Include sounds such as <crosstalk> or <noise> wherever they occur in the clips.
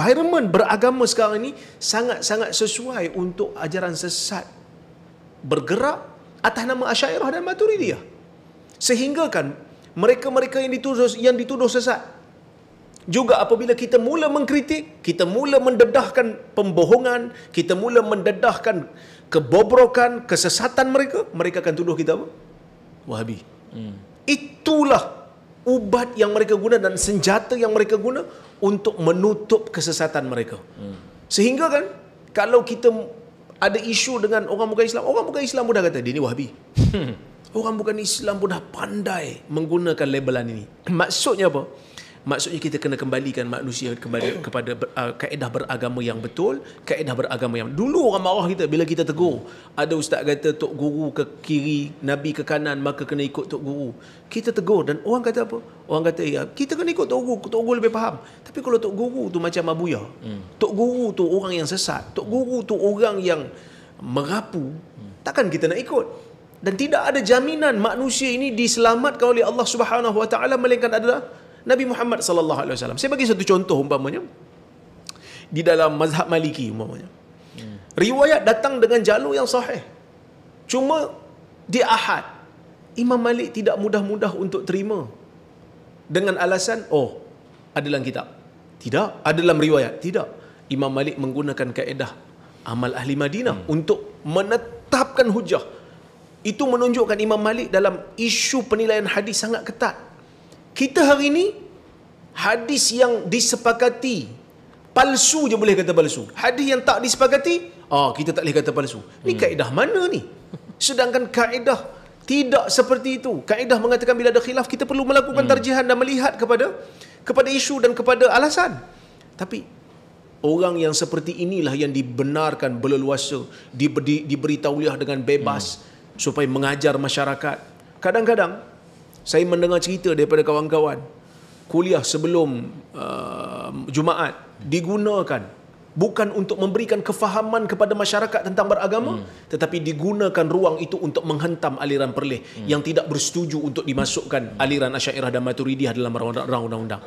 environment beragama sekarang ini sangat-sangat sesuai untuk ajaran sesat bergerak atas nama Asyairah dan Maturidiyah. Sehinggakan mereka-mereka yang dituduh yang dituduh sesat juga apabila kita mula mengkritik, kita mula mendedahkan pembohongan, kita mula mendedahkan kebobrokan, kesesatan mereka, mereka akan tuduh kita apa? Wahabi. Hmm. Itulah ubat yang mereka guna dan senjata yang mereka guna untuk menutup kesesatan mereka. Hmm. Sehingga kan kalau kita ada isu dengan orang bukan Islam, orang bukan Islam pun dah kata dia ni Wahabi. <laughs> Orang bukan Islam pun dah pandai menggunakan labelan ini. Maksudnya apa? maksudnya kita kena kembalikan manusia kepada kepada ber, uh, kaedah beragama yang betul kaedah beragama yang dulu orang marah kita bila kita tegur ada ustaz kata tok guru ke kiri nabi ke kanan maka kena ikut tok guru kita tegur dan orang kata apa orang kata ya kita kena ikut tok guru tok guru lebih faham tapi kalau tok guru tu macam abuya hmm. tok guru tu orang yang sesat tok guru tu orang yang merapu takkan kita nak ikut dan tidak ada jaminan manusia ini diselamatkan oleh Allah Subhanahu Wa Taala melainkan adalah Nabi Muhammad sallallahu alaihi wasallam. Saya bagi satu contoh umpamanya di dalam mazhab Maliki umpamanya. Riwayat datang dengan jalur yang sahih. Cuma di Ahad Imam Malik tidak mudah-mudah untuk terima dengan alasan oh ada dalam kitab. Tidak, ada dalam riwayat. Tidak. Imam Malik menggunakan kaedah amal ahli Madinah hmm. untuk menetapkan hujah. Itu menunjukkan Imam Malik dalam isu penilaian hadis sangat ketat kita hari ini hadis yang disepakati palsu je boleh kata palsu hadis yang tak disepakati ah oh, kita tak boleh kata palsu ni hmm. kaedah mana ni sedangkan kaedah tidak seperti itu kaedah mengatakan bila ada khilaf kita perlu melakukan hmm. tarjihan dan melihat kepada kepada isu dan kepada alasan tapi orang yang seperti inilah yang dibenarkan berleluasa diberi, diberi tauliah dengan bebas hmm. supaya mengajar masyarakat kadang-kadang saya mendengar cerita daripada kawan-kawan kuliah sebelum uh, Jumaat digunakan bukan untuk memberikan kefahaman kepada masyarakat tentang beragama hmm. tetapi digunakan ruang itu untuk menghentam aliran perleh hmm. yang tidak bersetuju untuk dimasukkan aliran Asyairah dan Maturidiyah dalam undang-undang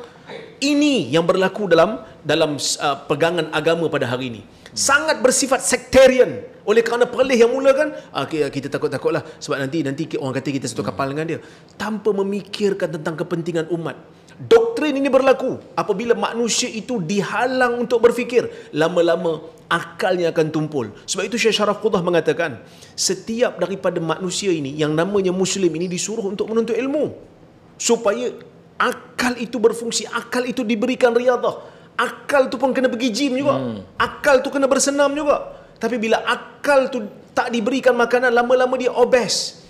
ini yang berlaku dalam dalam uh, pegangan agama pada hari ini sangat bersifat sektarian oleh kerana perlih yang mula mulakan ah, ah, kita takut-takutlah sebab nanti nanti orang kata kita satu kapal dengan dia tanpa memikirkan tentang kepentingan umat doktrin ini berlaku apabila manusia itu dihalang untuk berfikir lama-lama akalnya akan tumpul sebab itu Syekh Syaraf Qudah mengatakan setiap daripada manusia ini yang namanya muslim ini disuruh untuk menuntut ilmu supaya akal itu berfungsi akal itu diberikan riadah akal itu pun kena pergi gym juga hmm. akal itu kena bersenam juga tapi bila akal itu tak diberikan makanan lama-lama dia obes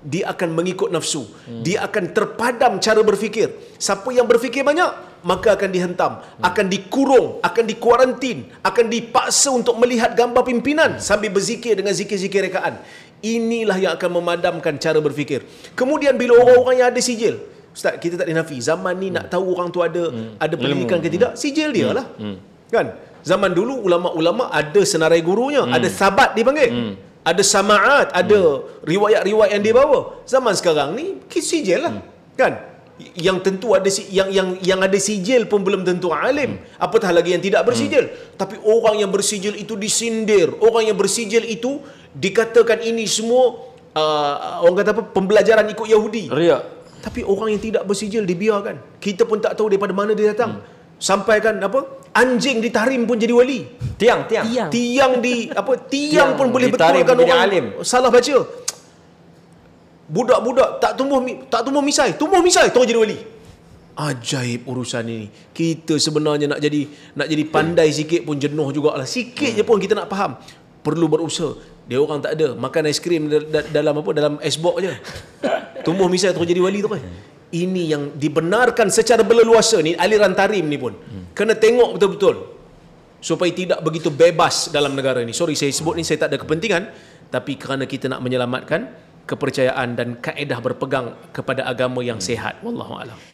dia akan mengikut nafsu hmm. dia akan terpadam cara berfikir siapa yang berfikir banyak maka akan dihentam hmm. akan dikurung akan dikuarantin akan dipaksa untuk melihat gambar pimpinan hmm. sambil berzikir dengan zikir-zikir rekaan inilah yang akan memadamkan cara berfikir kemudian bila orang-orang yang ada sijil Ustaz kita tak dinafi Zaman ni hmm. nak tahu orang tu ada hmm. Ada pendidikan hmm. ke tidak Sijil dia hmm. lah hmm. Kan Zaman dulu ulama-ulama ada senarai gurunya hmm. Ada sabat dipanggil hmm. Ada samaat Ada hmm. riwayat-riwayat yang dia bawa Zaman sekarang ni Sijil lah hmm. Kan yang tentu ada si yang yang yang ada sijil pun belum tentu alim hmm. apatah lagi yang tidak hmm. bersijil hmm. tapi orang yang bersijil itu disindir orang yang bersijil itu dikatakan ini semua uh, orang kata apa pembelajaran ikut yahudi riak tapi orang yang tidak bersijil dibiarkan. Kita pun tak tahu daripada mana dia datang. Hmm. Sampaikan apa? Anjing ditahrim pun jadi wali. Tiang, tiang. Tiang, tiang di apa? <laughs> Tiang, tiang pun boleh betulkan orang alim. salah baca. Budak-budak tak tumbuh tak tumbuh misai, tumbuh misai tahu jadi wali. Ajaib urusan ini. Kita sebenarnya nak jadi nak jadi pandai hmm. sikit pun jenuh jugalah. Sikit hmm. je pun kita nak faham. Perlu berusaha. Dia orang tak ada makan aiskrim dalam apa dalam esbok je. <laughs> Tumbuh misal terus jadi wali tu kan. Ini yang dibenarkan secara berleluasa ni aliran tarim ni pun. Kena tengok betul-betul. Supaya tidak begitu bebas dalam negara ni. Sorry saya sebut ni saya tak ada kepentingan. Tapi kerana kita nak menyelamatkan kepercayaan dan kaedah berpegang kepada agama yang sehat. Wallahu a'lam.